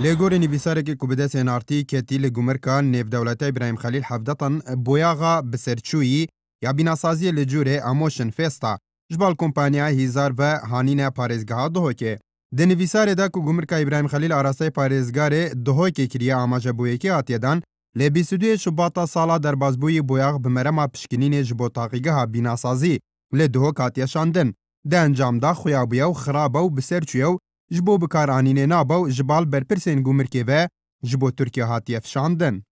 لګورې نویسارې کې کوبدې سنارتي کې تیل ګمرکان نیو دولتي ابراهيم خليل حفدتن بویاغا بسرچوي یا بناسازی لجوره اموشن فستا جبال کمپانیا هیزار و هانین پارێزگاها دهۆکێ د نویسارې دا کو ګمرکا ابراهيم خليل ئاراستای پارێزګارې دهۆکێ کریه ئاماژە بویەکێ هاتیدان لە 22 شباتا ساڵا دەربازبووی بۆیاغ بمەرەما پشکنینێ ji بۆ تاقیگەها بیناسازی لێ دهۆک هاتیە شاندن دە ئەنجامدا خویابە و خراپە و بسەرچوە و ji bo bikaranînê nabaw ji bal berpirsên Gumrikê ve ji bo Tirkiye hatiye fişandin.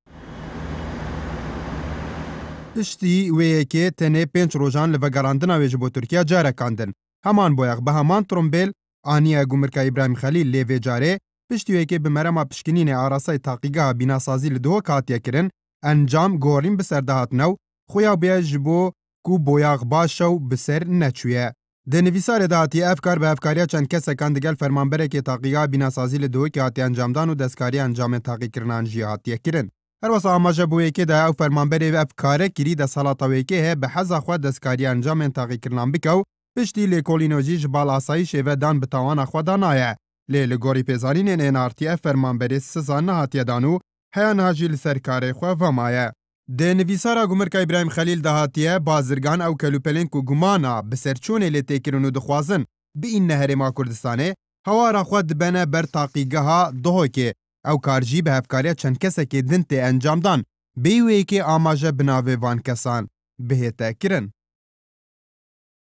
Piştî wêyekê tenê pênc rojan li vegerandina wê ji bo Tirkiye carekandin. Heman boyax bi heman trombêl aniya Gumrika İbrahim Xelîl lê vê carê piştî wêkê bi merema pişkinînê arasay taqîgeha bînasazî li dihok hatiye kirin, encam gorîn bi serdahatnew, xuya bûye ji bo ku boyax baş ew bi ser neçûye. د نویسارې د هاتی افکار به افکاریا چند کسکان دګل فرمانبرکې تحقیقا بیناسازی له دوی کې هاتی انجامدان او دستکاری انجام تحقیق کرنان جی هاتی کرن هر وسه اماجه بو کې د او فرمانبرې افکار کری د سلاطوي کې به حزه خو دستکاری انجام تحقیق کرنان بکاو پشتي له کولینوژي جبال آسایش و دان به توان خو دانایه له لګوري پیزارین ان ار تی اف فرمانبرې سزان هاتی دانو هیان هاجیل سرکار خو و مایه د نویسارا ګمرکا ابراهیم خلیل د هاتیه بازرگان او کلوپلینکو ګمانا بسرچونې لې تکرونو د خوازن به این نهر ما کردستانه هوا را خود بنه بر تاقیگه دوه که او کارجی به هفکاری چند کسی که دن تی انجام دان بیوی که آماجه بناوی وان کسان بهیته کرن.